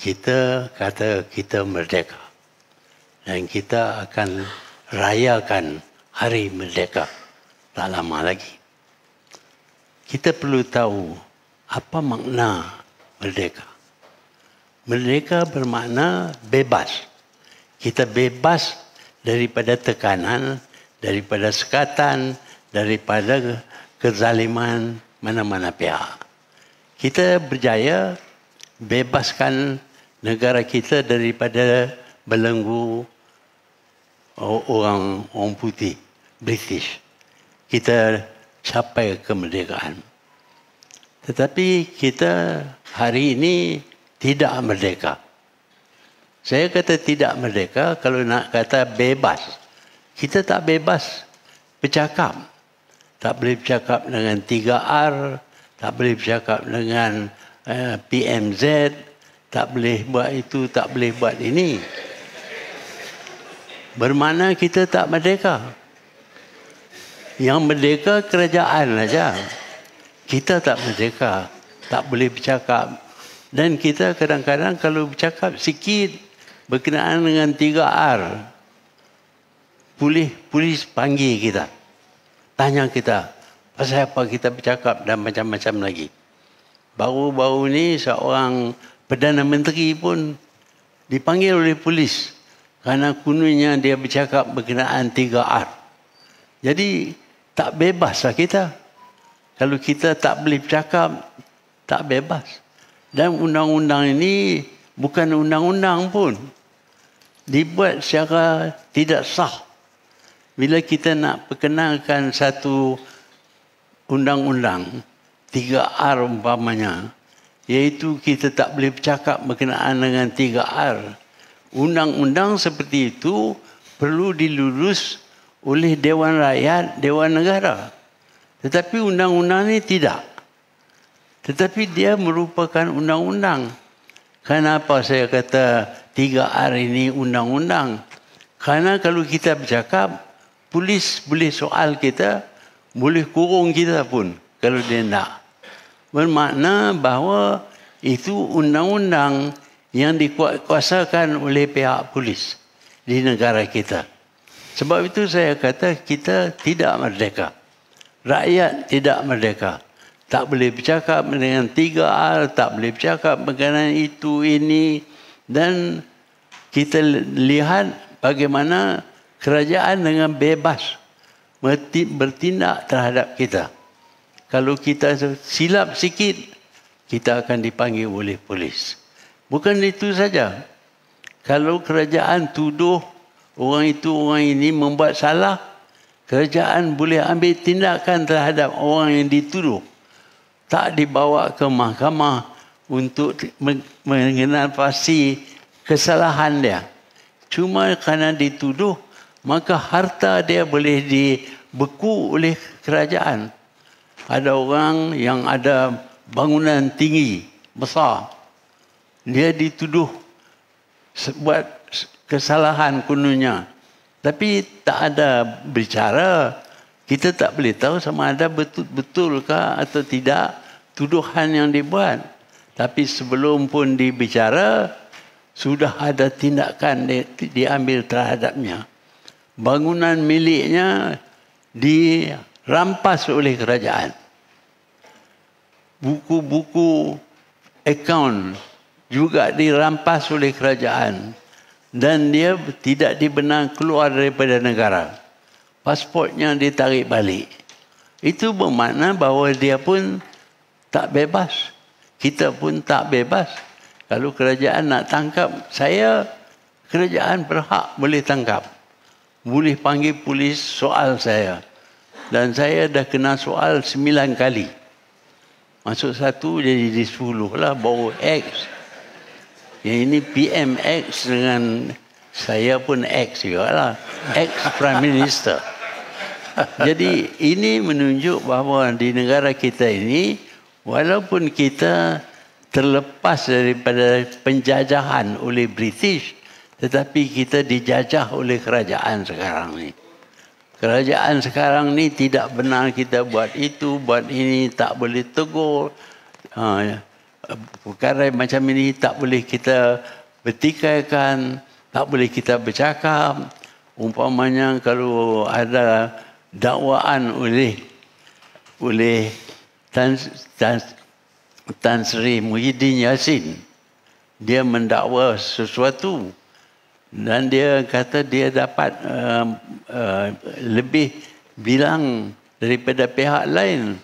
kita kata kita merdeka dan kita akan rayakan hari merdeka tak lama lagi. Kita perlu tahu apa makna merdeka. Merdeka bermakna bebas. Kita bebas daripada tekanan, daripada sekatan, daripada kezaliman mana-mana pihak. Kita berjaya bebaskan negara kita daripada belenggu orang orang putih British kita capai kemerdekaan tetapi kita hari ini tidak merdeka saya kata tidak merdeka kalau nak kata bebas kita tak bebas bercakap tak boleh bercakap dengan 3R tak boleh bercakap dengan eh, PMZ, tak boleh buat itu, tak boleh buat ini. Bermakna kita tak merdeka. Yang merdeka kerajaan saja. Kita tak merdeka. Tak boleh bercakap. Dan kita kadang-kadang kalau bercakap sikit berkenaan dengan 3R. Pulih, polis panggil kita. Tanya kita. Pasal apa kita bercakap dan macam-macam lagi. Baru-baru ni seorang Perdana Menteri pun dipanggil oleh polis kerana kononnya dia bercakap berkenaan 3R. Jadi tak bebaslah kita. Kalau kita tak boleh bercakap, tak bebas. Dan undang-undang ini bukan undang-undang pun. Dibuat secara tidak sah. Bila kita nak perkenalkan satu undang-undang, 3R umpamanya, Iaitu kita tak boleh bercakap berkenaan dengan tiga R. Undang-undang seperti itu perlu dilulus oleh Dewan Rakyat, Dewan Negara. Tetapi undang-undang ini tidak. Tetapi dia merupakan undang-undang. Kenapa saya kata tiga R ini undang-undang? Karena kalau kita bercakap, polis boleh soal kita, boleh kurung kita pun kalau dia nak bermakna bahawa itu undang-undang yang dikuasakan oleh pihak polis di negara kita. Sebab itu saya kata kita tidak merdeka. Rakyat tidak merdeka. Tak boleh bercakap dengan tiga hal, tak boleh bercakap mengenai itu, ini. Dan kita lihat bagaimana kerajaan dengan bebas bertindak terhadap kita kalau kita silap sikit, kita akan dipanggil oleh polis. Bukan itu saja. Kalau kerajaan tuduh orang itu, orang ini membuat salah, kerajaan boleh ambil tindakan terhadap orang yang dituduh. Tak dibawa ke mahkamah untuk mengenalpasi kesalahan dia. Cuma kerana dituduh, maka harta dia boleh dibeku oleh kerajaan ada orang yang ada bangunan tinggi besar dia dituduh sebuat kesalahan kononnya tapi tak ada bicara kita tak boleh tahu sama ada betul-betul ke atau tidak tuduhan yang dibuat tapi sebelum pun dibicara sudah ada tindakan di, diambil terhadapnya bangunan miliknya dirampas oleh kerajaan buku-buku akaun juga dirampas oleh kerajaan dan dia tidak dibenar keluar daripada negara. Pasportnya ditarik balik. Itu bermakna bahawa dia pun tak bebas. Kita pun tak bebas. Kalau kerajaan nak tangkap, saya kerajaan berhak boleh tangkap. Boleh panggil polis soal saya. Dan saya dah kena soal sembilan kali. Masuk satu jadi di sepuluh lah baru X. Yang ini PM X dengan saya pun X juga lah. X Prime Minister. Jadi ini menunjuk bahawa di negara kita ini walaupun kita terlepas daripada penjajahan oleh British tetapi kita dijajah oleh kerajaan sekarang ni. Kerajaan sekarang ni tidak benar kita buat itu, buat ini, tak boleh tegur. Ha, ya. perkara macam ini tak boleh kita bertikaikan, tak boleh kita bercakap. Umpamanya kalau ada dakwaan oleh oleh Tan, Tan, Tan Sri Muhyiddin Yassin, dia mendakwa sesuatu, dan dia kata dia dapat uh, uh, lebih bilang daripada pihak lain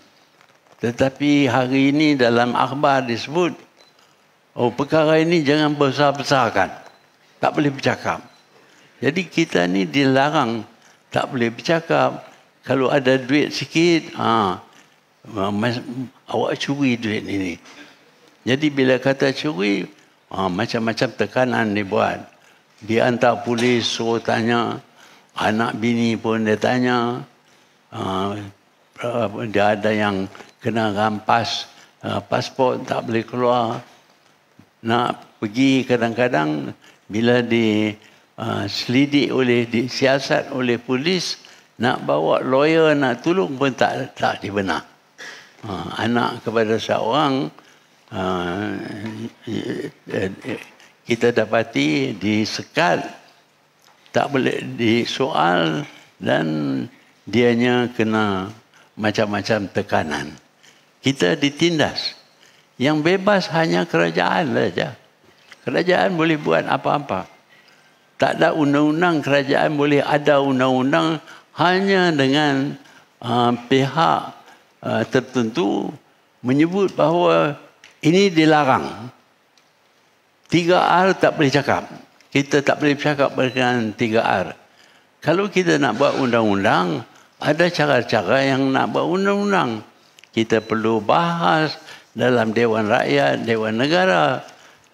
tetapi hari ini dalam akhbar disebut oh perkara ini jangan besar-besarkan tak boleh bercakap jadi kita ni dilarang tak boleh bercakap kalau ada duit sikit ha mas, awak curi duit ini jadi bila kata curi ha, macam-macam tekanan dibuat buat dia hantar polis suruh tanya. Anak bini pun dia tanya. Ah, dia ada yang kena rampas ah, pasport tak boleh keluar. Nak pergi kadang-kadang bila di ah, selidik oleh disiasat oleh polis nak bawa lawyer nak tolong pun tak tak dibenar. anak kepada seorang kita dapati di sekat tak boleh di soal dan dianya kena macam-macam tekanan kita ditindas yang bebas hanya kerajaan saja kerajaan boleh buat apa-apa tak ada undang-undang kerajaan boleh ada undang-undang hanya dengan uh, pihak uh, tertentu menyebut bahawa ini dilarang Tiga r tak boleh cakap. Kita tak boleh cakap berkenaan tiga r Kalau kita nak buat undang-undang, ada cara-cara yang nak buat undang-undang. Kita perlu bahas dalam Dewan Rakyat, Dewan Negara.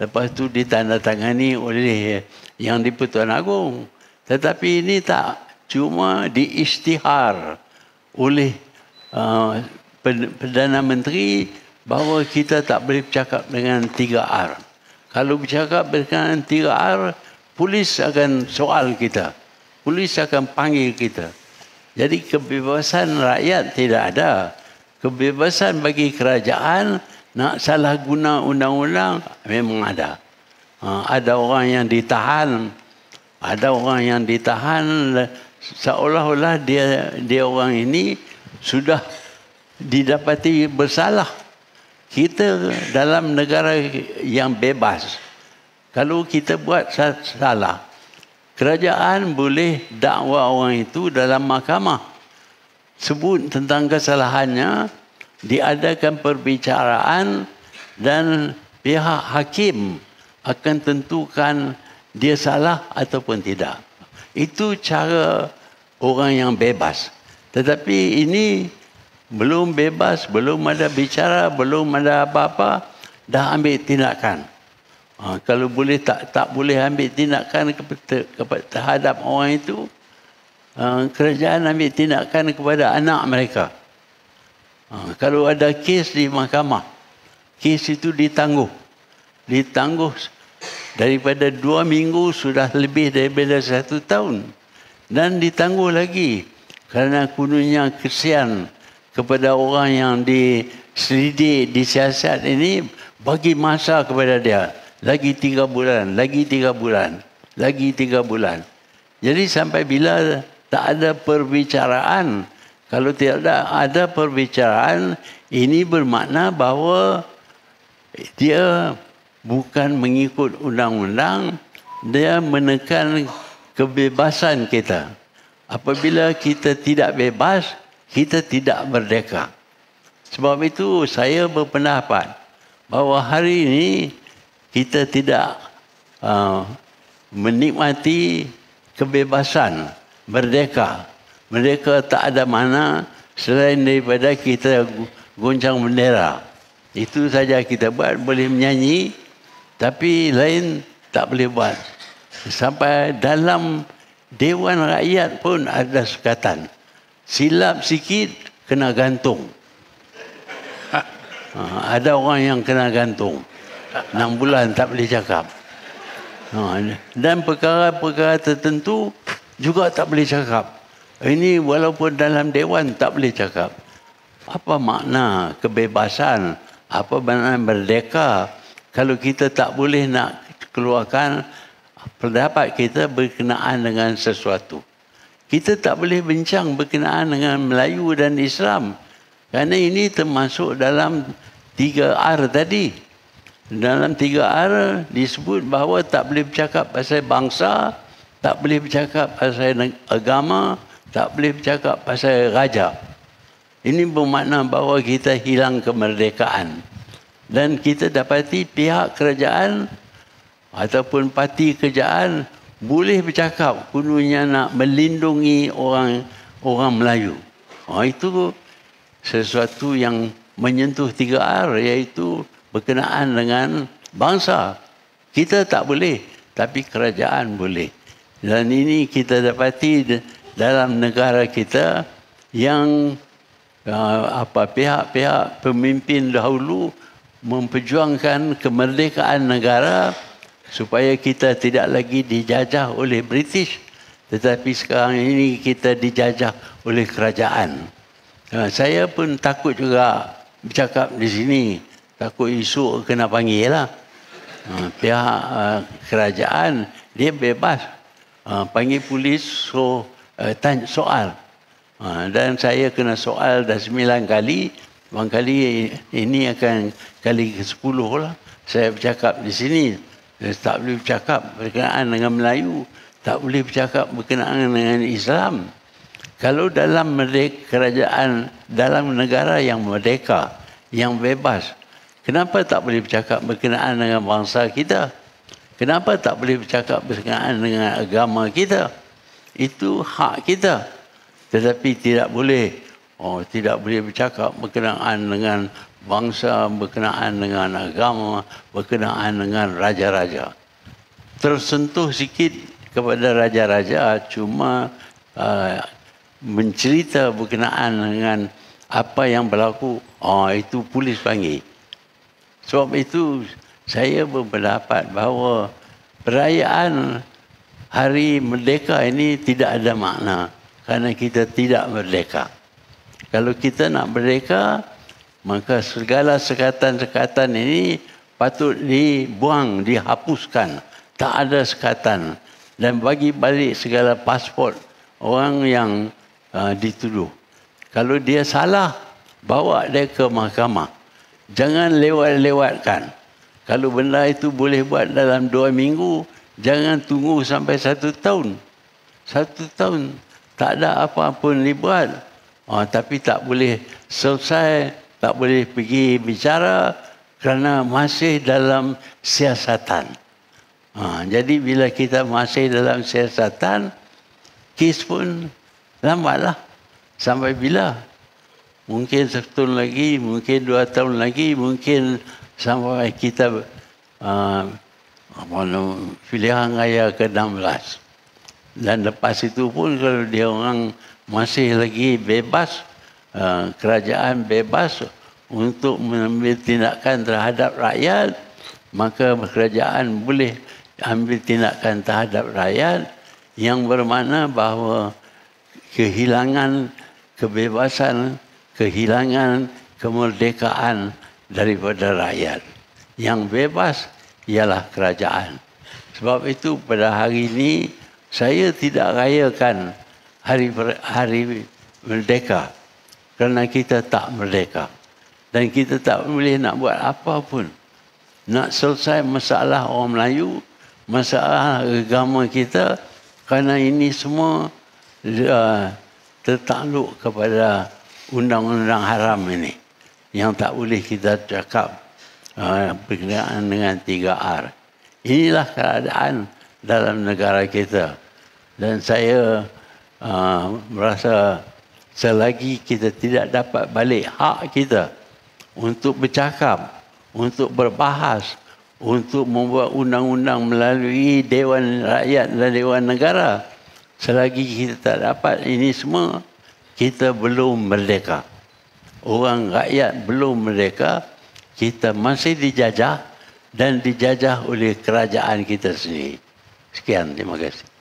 Lepas itu ditandatangani oleh yang di Pertuan Agung Tetapi ini tak cuma diistihar oleh uh, Perdana Menteri bahawa kita tak boleh bercakap dengan tiga r kalau bercakap berkenaan R, polis akan soal kita. Polis akan panggil kita. Jadi kebebasan rakyat tidak ada. Kebebasan bagi kerajaan nak salah guna undang-undang memang ada. Ha, ada orang yang ditahan. Ada orang yang ditahan seolah-olah dia dia orang ini sudah didapati bersalah kita dalam negara yang bebas kalau kita buat salah kerajaan boleh dakwa orang itu dalam mahkamah sebut tentang kesalahannya diadakan perbicaraan dan pihak hakim akan tentukan dia salah ataupun tidak itu cara orang yang bebas tetapi ini belum bebas, belum ada bicara, belum ada apa-apa, dah ambil tindakan. Ha, kalau boleh tak tak boleh ambil tindakan kepada terhadap orang itu, ha, kerajaan ambil tindakan kepada anak mereka. Ha, kalau ada kes di mahkamah, kes itu ditangguh. Ditangguh daripada dua minggu sudah lebih daripada satu tahun. Dan ditangguh lagi kerana kununya kesian. Kesian kepada orang yang diselidik, disiasat ini bagi masa kepada dia. Lagi tiga bulan, lagi tiga bulan, lagi tiga bulan. Jadi sampai bila tak ada perbicaraan, kalau tidak ada, ada perbicaraan, ini bermakna bahawa dia bukan mengikut undang-undang, dia menekan kebebasan kita. Apabila kita tidak bebas, kita tidak merdeka. Sebab itu saya berpendapat bahawa hari ini kita tidak uh, menikmati kebebasan merdeka. Merdeka tak ada mana selain daripada kita goncang bendera. Itu saja kita buat, boleh menyanyi tapi lain tak boleh buat. Sampai dalam Dewan Rakyat pun ada sekatan silap sikit kena gantung ha, ada orang yang kena gantung 6 bulan tak boleh cakap ha, dan perkara-perkara tertentu juga tak boleh cakap ini walaupun dalam dewan tak boleh cakap apa makna kebebasan apa makna merdeka kalau kita tak boleh nak keluarkan pendapat kita berkenaan dengan sesuatu kita tak boleh bincang berkenaan dengan Melayu dan Islam. Kerana ini termasuk dalam tiga R tadi. Dalam tiga R disebut bahawa tak boleh bercakap pasal bangsa, tak boleh bercakap pasal agama, tak boleh bercakap pasal raja. Ini bermakna bahawa kita hilang kemerdekaan. Dan kita dapati pihak kerajaan ataupun parti kerajaan boleh bercakap kononnya nak melindungi orang orang Melayu. Oh, itu sesuatu yang menyentuh tiga R iaitu berkenaan dengan bangsa. Kita tak boleh tapi kerajaan boleh. Dan ini kita dapati dalam negara kita yang ha, apa pihak-pihak pemimpin dahulu memperjuangkan kemerdekaan negara supaya kita tidak lagi dijajah oleh British tetapi sekarang ini kita dijajah oleh kerajaan. Ha, saya pun takut juga bercakap di sini. Takut isu kena panggil lah. Ha, pihak ha, kerajaan, dia bebas. Panggil polis, so, eh, tanya soal. Dan saya kena soal dah sembilan kali. Bang kali ini akan kali ke sepuluh lah. Saya bercakap di sini. Dia tak boleh bercakap berkenaan dengan Melayu. Tak boleh bercakap berkenaan dengan Islam. Kalau dalam merdeka kerajaan, dalam negara yang merdeka, yang bebas, kenapa tak boleh bercakap berkenaan dengan bangsa kita? Kenapa tak boleh bercakap berkenaan dengan agama kita? Itu hak kita. Tetapi tidak boleh. Oh, tidak boleh bercakap berkenaan dengan bangsa berkenaan dengan agama, berkenaan dengan raja-raja. Tersentuh sikit kepada raja-raja cuma uh, mencerita berkenaan dengan apa yang berlaku, oh, itu polis panggil. Sebab itu saya berpendapat bahawa perayaan hari merdeka ini tidak ada makna kerana kita tidak merdeka. Kalau kita nak merdeka, Maka segala sekatan-sekatan ini patut dibuang, dihapuskan. Tak ada sekatan. Dan bagi balik segala pasport orang yang uh, dituduh. Kalau dia salah, bawa dia ke mahkamah. Jangan lewat-lewatkan. Kalau benda itu boleh buat dalam dua minggu, jangan tunggu sampai satu tahun. Satu tahun tak ada apa-apa yang dibuat. Oh, ah, tapi tak boleh selesai tak boleh pergi bicara kerana masih dalam siasatan. Ha, jadi bila kita masih dalam siasatan, kes pun lambatlah. Sampai bila? Mungkin setahun lagi, mungkin dua tahun lagi, mungkin sampai kita ha, apa uh, pilihan raya ke-16. Dan lepas itu pun kalau dia orang masih lagi bebas, Ha, kerajaan bebas untuk mengambil tindakan terhadap rakyat, maka kerajaan boleh ambil tindakan terhadap rakyat yang bermakna bahawa kehilangan kebebasan, kehilangan kemerdekaan daripada rakyat. Yang bebas ialah kerajaan. Sebab itu pada hari ini saya tidak rayakan hari hari merdeka kerana kita tak merdeka dan kita tak boleh nak buat apa pun nak selesai masalah orang Melayu masalah agama kita kerana ini semua uh, tertakluk kepada undang-undang haram ini yang tak boleh kita cakap uh, berkenaan dengan 3R inilah keadaan dalam negara kita dan saya uh, merasa merasa selagi kita tidak dapat balik hak kita untuk bercakap, untuk berbahas, untuk membuat undang-undang melalui Dewan Rakyat dan Dewan Negara, selagi kita tak dapat ini semua, kita belum merdeka. Orang rakyat belum merdeka, kita masih dijajah dan dijajah oleh kerajaan kita sendiri. Sekian, terima kasih.